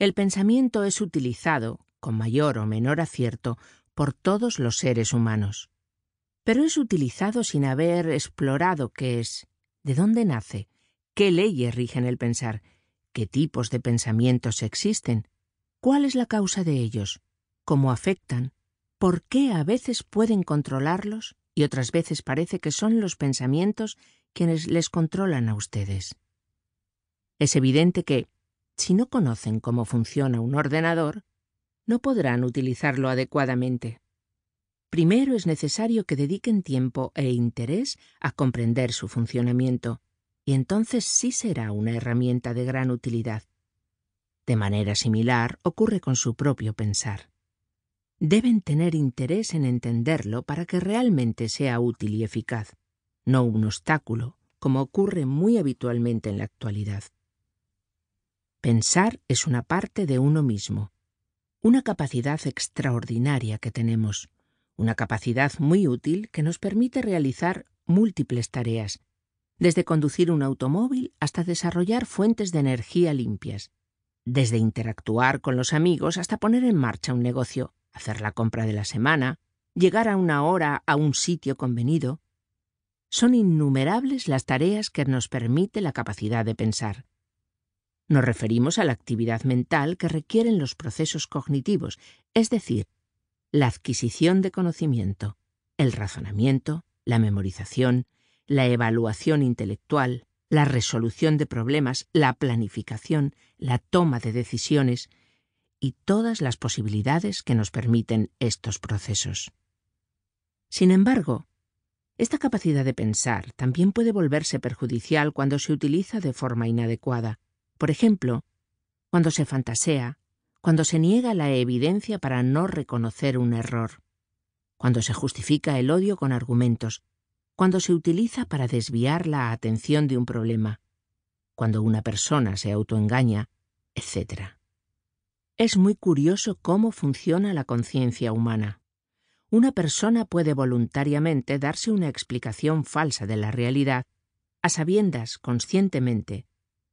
El pensamiento es utilizado, con mayor o menor acierto, por todos los seres humanos. Pero es utilizado sin haber explorado qué es, de dónde nace, qué leyes rigen el pensar, qué tipos de pensamientos existen, cuál es la causa de ellos, cómo afectan, por qué a veces pueden controlarlos y otras veces parece que son los pensamientos quienes les controlan a ustedes. Es evidente que, si no conocen cómo funciona un ordenador, no podrán utilizarlo adecuadamente. Primero es necesario que dediquen tiempo e interés a comprender su funcionamiento, y entonces sí será una herramienta de gran utilidad. De manera similar ocurre con su propio pensar. Deben tener interés en entenderlo para que realmente sea útil y eficaz, no un obstáculo, como ocurre muy habitualmente en la actualidad. Pensar es una parte de uno mismo, una capacidad extraordinaria que tenemos, una capacidad muy útil que nos permite realizar múltiples tareas, desde conducir un automóvil hasta desarrollar fuentes de energía limpias, desde interactuar con los amigos hasta poner en marcha un negocio, hacer la compra de la semana, llegar a una hora a un sitio convenido. Son innumerables las tareas que nos permite la capacidad de pensar. Nos referimos a la actividad mental que requieren los procesos cognitivos, es decir, la adquisición de conocimiento, el razonamiento, la memorización, la evaluación intelectual, la resolución de problemas, la planificación, la toma de decisiones y todas las posibilidades que nos permiten estos procesos. Sin embargo, esta capacidad de pensar también puede volverse perjudicial cuando se utiliza de forma inadecuada, por ejemplo, cuando se fantasea, cuando se niega la evidencia para no reconocer un error, cuando se justifica el odio con argumentos, cuando se utiliza para desviar la atención de un problema, cuando una persona se autoengaña, etc. Es muy curioso cómo funciona la conciencia humana. Una persona puede voluntariamente darse una explicación falsa de la realidad, a sabiendas conscientemente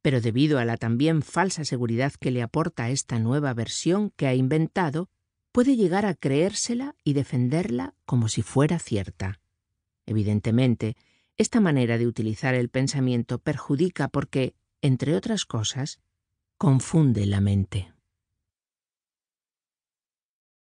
pero debido a la también falsa seguridad que le aporta esta nueva versión que ha inventado, puede llegar a creérsela y defenderla como si fuera cierta. Evidentemente, esta manera de utilizar el pensamiento perjudica porque, entre otras cosas, confunde la mente.